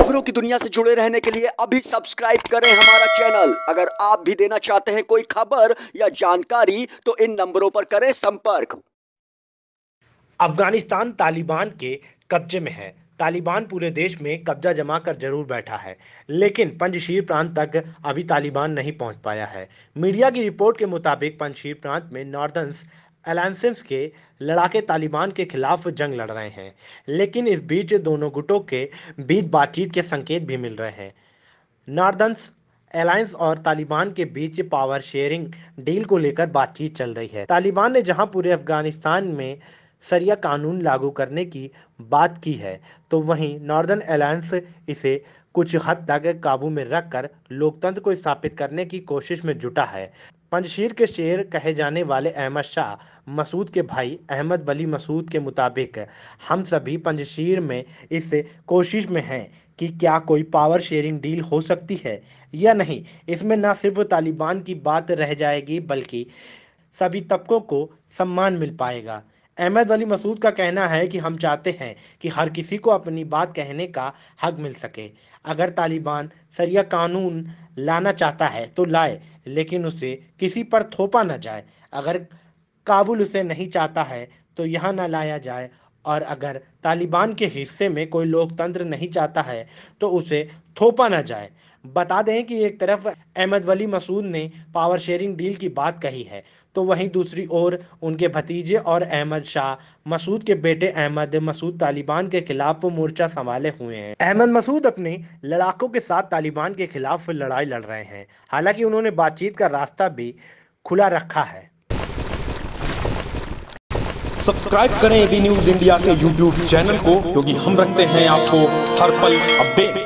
खबरों की दुनिया से जुड़े रहने के लिए अभी सब्सक्राइब करें हमारा चैनल अगर आप भी देना चाहते हैं कोई खबर या जानकारी तो इन नंबरों पर करें संपर्क अफगानिस्तान तालिबान के कब्जे में है तालिबान पूरे देश में कब्जा जमा कर जरूर बैठा है लेकिन पंजशीर प्रांत तक अभी तालिबान नहीं पहुंच पाया है मीडिया की रिपोर्ट के मुताबिक पंजशीर प्रांत में नॉर्दर्स अलायसेंस के लड़ाके तालिबान के खिलाफ जंग लड़ रहे हैं लेकिन इस बीच दोनों गुटों के बीच बातचीत के संकेत भी मिल रहे हैं नार्दन्स अलायंस और तालिबान के बीच पावर शेयरिंग डील को लेकर बातचीत चल रही है तालिबान ने जहां पूरे अफगानिस्तान में सरिया कानून लागू करने की बात की है तो वहीं नॉर्दर्न अलायंस इसे कुछ हद तक काबू में रखकर लोकतंत्र को स्थापित करने की कोशिश में जुटा है पंजशीर के शेर कहे जाने वाले अहमद शाह मसूद के भाई अहमद वली मसूद के मुताबिक हम सभी पंजशीर में इस कोशिश में हैं कि क्या कोई पावर शेयरिंग डील हो सकती है या नहीं इसमें ना सिर्फ तालिबान की बात रह जाएगी बल्कि सभी तबकों को सम्मान मिल पाएगा अहमद वली मसूद का कहना है कि हम चाहते हैं कि हर किसी को अपनी बात कहने का हक मिल सके अगर तालिबान सरिया कानून लाना चाहता है तो लाए लेकिन उसे किसी पर थोपा ना जाए अगर काबुल उसे नहीं चाहता है तो यहाँ ना लाया जाए और अगर तालिबान के हिस्से में कोई लोकतंत्र नहीं चाहता है तो उसे थोपा ना जाए बता दें कि एक तरफ अहमद वली मसूद ने पावर शेयरिंग डील की बात कही है तो वहीं दूसरी ओर उनके भतीजे और अहमद शाह मसूद के बेटे अहमद मसूद तालिबान के खिलाफ मोर्चा संभाले हुए हैं अहमद मसूद अपने लड़ाकों के साथ तालिबान के खिलाफ लड़ाई लड़ रहे हैं हालांकि उन्होंने बातचीत का रास्ता भी खुला रखा है सब्सक्राइब करें एबी न्यूज इंडिया के यूट्यूब चैनल को क्योंकि हम रखते हैं आपको हर पल अपडेट